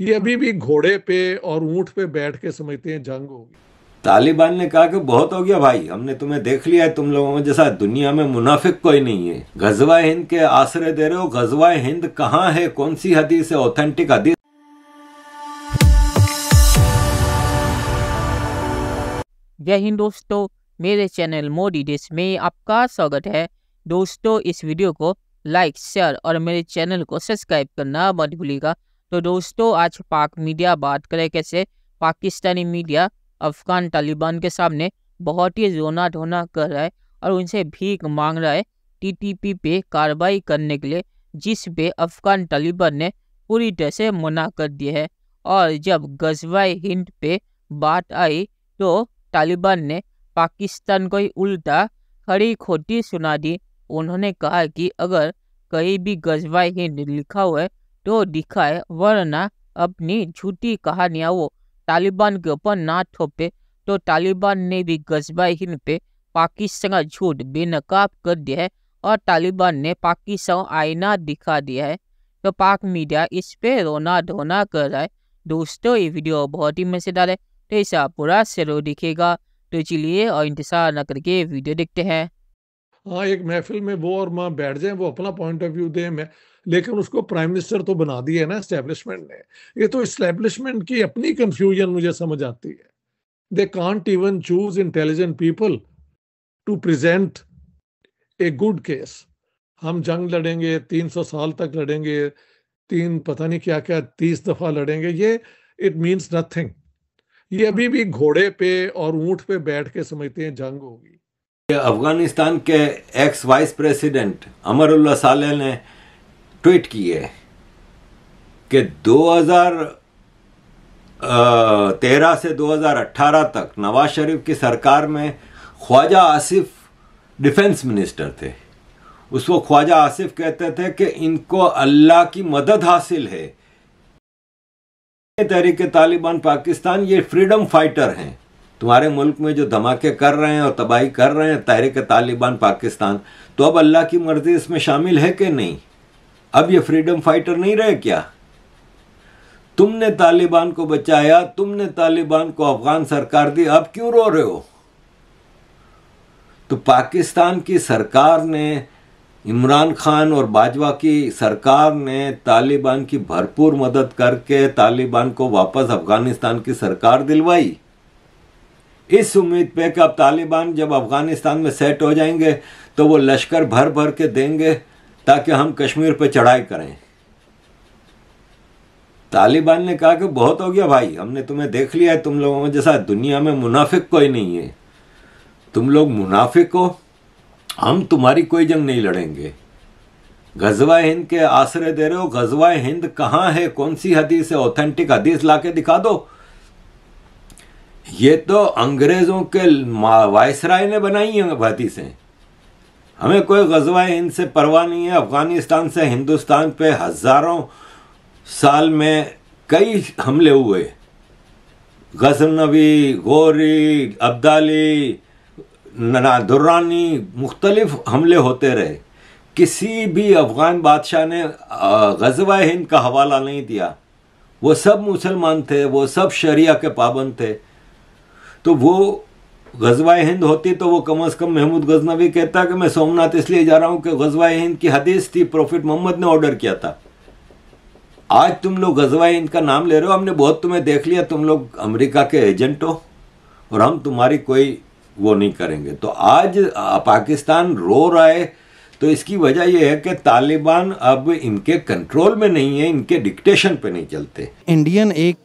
ये अभी भी घोड़े पे और ऊंट पे बैठ के समझते हैं जंग होगी तालिबान ने कहा कि बहुत हो गया भाई हमने तुम्हें देख लिया है तुम लोगों में जैसा दुनिया में मुनाफिक कोई नहीं है गजवा हिंद के आश्रय दे रहे हो गजवा हिंद कहाँ है कौन सी हदीस है ऑथेंटिक हदीस जय हिंद दोस्तों मेरे चैनल मोदी डिश में आपका स्वागत है दोस्तों इस वीडियो को लाइक शेयर और मेरे चैनल को सब्सक्राइब करना मत भूलिएगा तो दोस्तों आज पाक मीडिया बात करे कैसे पाकिस्तानी मीडिया अफगान तालिबान के सामने बहुत ही रोना धोना कर रहा है और उनसे भीख मांग रहा है टीटीपी पे कार्रवाई करने के लिए जिस पे अफगान तालिबान ने पूरी तरह से मना कर दिया है और जब गजवाई हिंद पे बात आई तो तालिबान ने पाकिस्तान को ही उल्टा खड़ी खोटी सुना दी उन्होंने कहा कि अगर कहीं भी गजवाई हिंद लिखा हुआ है तो दिखाए वरना अपनी झूठी कहानियां वो तालिबान के ऊपर ना थोपे तो तालिबान ने भी गजबा हिंद पे पाकिस्तान का झूठ बेनकाब कर दिया है और तालिबान ने पाकिस्तान आईना दिखा दिया है तो पाक मीडिया इस पे रोना धोना कर रहा है दोस्तों ये वीडियो बहुत ही मज़ेदार है तो ऐसा पूरा शेरो दिखेगा तो चलिए और इंतजार न करके वीडियो देखते हैं हाँ एक महफिल में वो और माँ बैठ जाए वो अपना पॉइंट ऑफ व्यू दे मैं लेकिन उसको प्राइम मिनिस्टर तो बना दिया है ना इस्टेब्लिशमेंट ने ये तो इस्टेब्लिशमेंट की अपनी कंफ्यूजन मुझे समझ आती है they can't even choose intelligent people to present a good case हम जंग लड़ेंगे तीन सौ साल तक लड़ेंगे तीन पता नहीं क्या क्या तीस दफा लड़ेंगे ये इट मीन्स नथिंग ये अभी भी घोड़े पे और ऊंट पे बैठ के समझते हैं जंग होगी अफगानिस्तान के एक्स वाइस प्रेसिडेंट अमरुल्ला साले ने ट्वीट की है कि 2013 से 2018 तक नवाज शरीफ की सरकार में ख्वाजा आसिफ डिफेंस मिनिस्टर थे उसको ख्वाजा आसिफ कहते थे कि इनको अल्लाह की मदद हासिल है तहरीक तालिबान पाकिस्तान ये फ्रीडम फाइटर हैं तुम्हारे मुल्क में जो धमाके कर रहे हैं और तबाही कर रहे हैं तहरीक तालिबान पाकिस्तान तो अब अल्लाह की मर्जी इसमें शामिल है कि नहीं अब ये फ्रीडम फाइटर नहीं रहे क्या तुमने तालिबान को बचाया तुमने तालिबान को अफगान सरकार दी अब क्यों रो रहे हो तो पाकिस्तान की सरकार ने इमरान खान और बाजवा की सरकार ने तालिबान की भरपूर मदद करके तालिबान को वापस अफगानिस्तान की सरकार दिलवाई इस उम्मीद पे कि अब तालिबान जब अफगानिस्तान में सेट हो जाएंगे तो वो लश्कर भर भर के देंगे ताकि हम कश्मीर पे चढ़ाई करें तालिबान ने कहा कि बहुत हो गया भाई हमने तुम्हें देख लिया है तुम लोगों में जैसा दुनिया में मुनाफिक कोई नहीं है तुम लोग मुनाफिक हो हम तुम्हारी कोई जंग नहीं लड़ेंगे गजवा हिंद के आश्रय दे रहे हो गजवा हिंद कहाँ है कौन सी हदीस है ऑथेंटिक हदीस ला के दिखा दो ये तो अंग्रेजों के वायसराय ने बनाई है भाती से हमें कोई गजवा हिंद से परवाह नहीं है अफगानिस्तान से हिंदुस्तान पे हजारों साल में कई हमले हुए नबी गोरी अब्दाली दुर्रानी मुख्तलिफ हमले होते रहे किसी भी अफगान बादशाह ने गजवा हिंद का हवाला नहीं दिया वो सब मुसलमान थे वो सब शरिया के पाबंद थे तो वो गजवाए हिंद होती तो वो कम अज़ कम महमूद गजनवी कहता कि मैं सोमनाथ इसलिए जा रहा हूँ कि गजवा हिंद की हदीस थी प्रॉफिट मोहम्मद ने ऑर्डर किया था आज तुम लोग गजवा हिंद का नाम ले रहे हो हमने बहुत तुम्हें देख लिया तुम लोग अमेरिका के एजेंट हो और हम तुम्हारी कोई वो नहीं करेंगे तो आज पाकिस्तान रो रहा है तो इसकी वजह यह है कि तालिबान अब इनके कंट्रोल में नहीं है इनके डिक्टेशन पे नहीं चलते इंडियन एक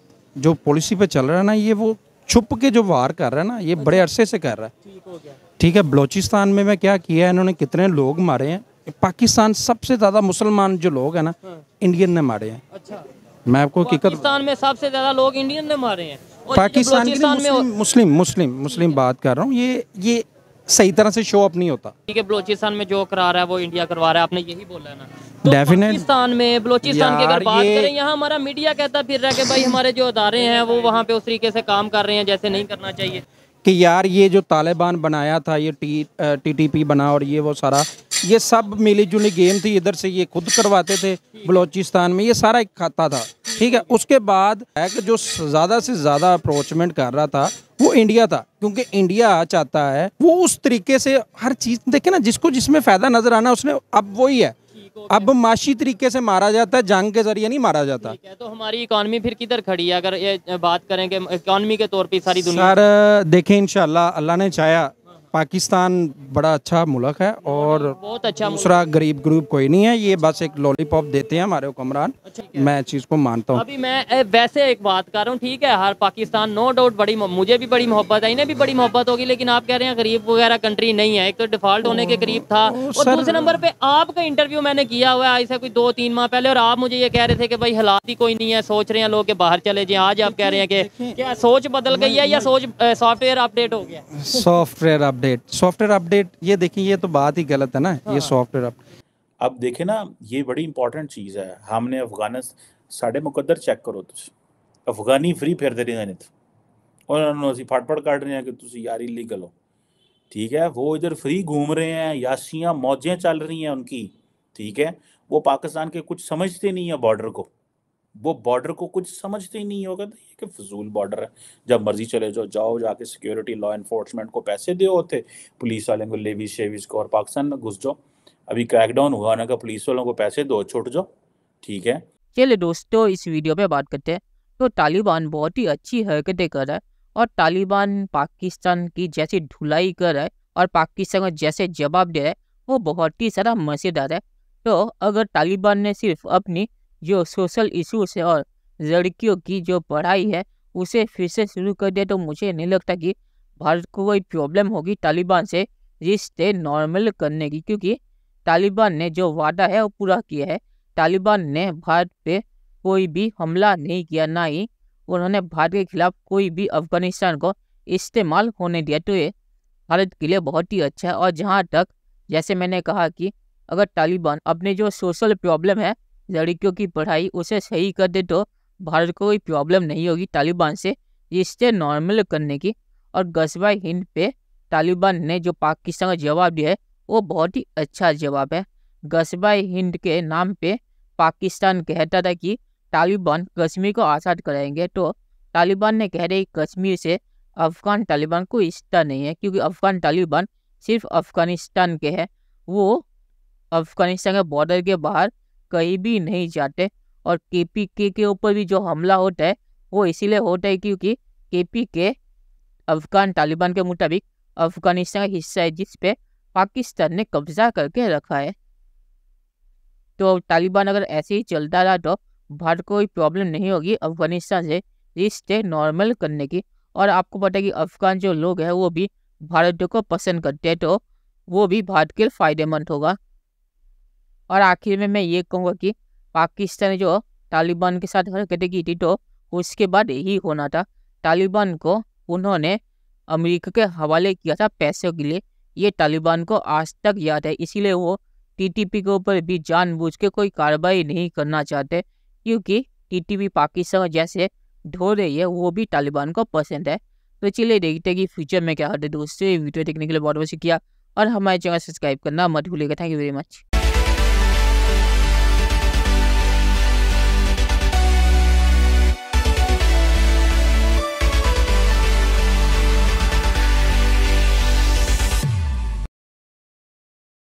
जो पॉलिसी पे चल रहा है ना ये वो छुप के जो वार कर रहा है ना ये बड़े अच्छा। अरसे से कर रहा है ठीक है बलोचिस्तान में मैं क्या किया है इन्होंने कितने लोग मारे हैं पाकिस्तान सबसे ज़्यादा मुसलमान जो लोग है ना हाँ। इंडियन ने मारे हैं अच्छा मैं आपको पाकिस्तान में सबसे ज़्यादा लोग इंडियन ने मारे हैं पाकिस्तान में मुस्लिम मुस्लिम मुस्लिम बात कर रहा हूँ ये ये सही तरह से शो अप नहीं होता ठीक है बलोचिस्तान में जो करा रहा है वो इंडिया करवा रहा है आपने यही बोला है ना तो में बलोचिस्तान की अगर बात ये... करें यहाँ हमारा मीडिया कहता फिर रहा है कि भाई हमारे जो अदारे हैं वो वहाँ पे उस तरीके से काम कर रहे हैं जैसे नहीं करना चाहिए कि यार ये जो तालिबान बनाया था ये टी टी टी पी बना और ये वो सारा ये सब मिली जुली गेम थी इधर से ये खुद करवाते थे बलोचिस्तान में ये सारा एक खाता था ठीक है उसके बाद एक जो ज़्यादा से ज़्यादा अप्रोचमेंट कर रहा था वो इंडिया था क्योंकि इंडिया चाहता है वो उस तरीके से हर चीज़ देखे ना जिसको जिसमें फ़ायदा नज़र आना उसने अब वही है अब माशी तरीके से मारा जाता है जंग के जरिए नहीं मारा जाता तो हमारी इकोनॉमी फिर किधर खड़ी है अगर ये बात करें कि इकोनॉमी के तौर पर सारी दुनिया सर देखें इंशाल्लाह अल्लाह ने चाहा पाकिस्तान बड़ा अच्छा मुल्क है और बहुत अच्छा दूसरा गरीब ग्रुप कोई नहीं है ये बस एक लॉलीपॉप देते हैं हमारे हुक्मरान अच्छा मैं चीज़ को मानता हूँ अभी मैं वैसे एक बात कर रहा हूँ ठीक है हर पाकिस्तान नो डाउट बड़ी मुझे भी बड़ी मोहब्बत है इन्हें भी बड़ी मोहब्बत होगी लेकिन आप कह रहे हैं गरीब वगैरह कंट्री नहीं है एक तो डिफॉल्ट होने के करीब था और दूसरे नंबर पर आपका इंटरव्यू मैंने किया हुआ है से कोई दो तीन माह पहले और आप मुझे ये कह रहे थे कि भाई हालात ही कोई नहीं है सोच रहे हैं लोग के बाहर चले जाए आज आप कह रहे हैं कि क्या सोच बदल गई है या सोच सॉफ्टवेयर अपडेट हो गया software update update software update ये देखिए ये तो बात ही गलत है ना हाँ। ये सॉफ्टवेयर अपडेट अब देखे ना ये बड़ी इंपॉर्टेंट चीज़ है हमने अफगानिस्तान साढ़े मुकदर चेक करो तुझ अफगानी फ्री फिर दे रहे उन्होंने अभी ਅਸੀਂ काट रहे हैं कि तुम यार इलीगल हो ठीक है वो इधर फ्री घूम रहे हैं यासियाँ मौजें चल रही हैं उनकी ठीक है वो पाकिस्तान के कुछ समझते नहीं है बॉर्डर को वो बॉर्डर को कुछ समझते ही नहीं होगा तो ये कि फजूल बॉर्डर है जब मर्जी चले जाओ जाओ जाके सिक्योरिटी लॉ इन्फोर्समेंट को पैसे दे होते पुलिस वाले को लेवी शेवीज को और पाकिस्तान में घुस जाओ अभी क्रैकडाउन हुआ ना कि पुलिस वालों को पैसे दो छुट जाओ ठीक है चलिए दोस्तों इस वीडियो में बात करते हैं तो तालिबान बहुत ही अच्छी हरकतें कर रहा है और तालिबान पाकिस्तान की जैसी धुलाई कर रहा है और पाकिस्तान को जैसे जवाब दे रहा है वो बहुत ही सारा मजेदार है तो अगर तालिबान ने सिर्फ अपनी जो सोशल इशूज़ है और लड़कियों की जो पढ़ाई है उसे फिर से शुरू कर दे तो मुझे नहीं लगता कि भारत को कोई प्रॉब्लम होगी तालिबान से रिश्ते नॉर्मल करने की क्योंकि तालिबान ने जो वादा है वो पूरा किया है तालिबान ने भारत पे कोई भी हमला नहीं किया ना ही उन्होंने भारत के खिलाफ कोई भी अफगानिस्तान को इस्तेमाल होने दिया तो ये भारत के लिए बहुत ही अच्छा है और जहाँ तक जैसे मैंने कहा कि अगर तालिबान अपने जो सोशल प्रॉब्लम है लड़कियों की पढ़ाई उसे सही कर दे तो भारत को कोई प्रॉब्लम नहीं होगी तालिबान से रिश्ते नॉर्मल करने की और गजबा हिंद पे तालिबान ने जो पाकिस्तान का जवाब दिया है वो बहुत ही अच्छा जवाब है गजबा हिंद के नाम पे पाकिस्तान कहता था कि तालिबान कश्मीर को आज़ाद कराएंगे तो तालिबान ने कह रहे कश्मीर से अफगान तालिबान को रिश्ता नहीं है क्योंकि अफगान तालिबान सिर्फ अफगानिस्तान के हैं वो अफगानिस्तान के बॉर्डर के बाहर कहीं भी नहीं जाते और केपीके के ऊपर भी जो हमला होता है वो इसीलिए होता है क्योंकि केपीके अफगान तालिबान के मुताबिक अफगानिस्तान का हिस्सा है जिसपे पाकिस्तान ने कब्जा करके रखा है तो तालिबान अगर ऐसे ही चलता रहा तो भारत को कोई प्रॉब्लम नहीं होगी अफगानिस्तान से रिश्ते नॉर्मल करने की और आपको पता है कि अफगान जो लोग हैं वो भी भारत को पसंद करते हैं तो वो भी भारत के लिए फायदेमंद होगा और आखिर में मैं ये कहूँगा कि पाकिस्तान जो तालिबान के साथ हरकतें की थी तो उसके बाद यही होना था तालिबान को उन्होंने अमेरिका के हवाले किया था पैसों के लिए ये तालिबान को आज तक याद है इसीलिए वो टीटीपी के ऊपर भी जानबूझ के कोई कार्रवाई नहीं करना चाहते क्योंकि टीटीपी पाकिस्तान जैसे ढो रही है वो भी तालिबान को पसंद है तो चलिए देखते हैं कि फ्यूचर में क्या होता है दोस्तों ये वीडियो देखने के लिए बहुत बहुत शुक्रिया और हमारे चैनल सब्सक्राइब करना मत भूलिएगा थैंक यू वेरी मच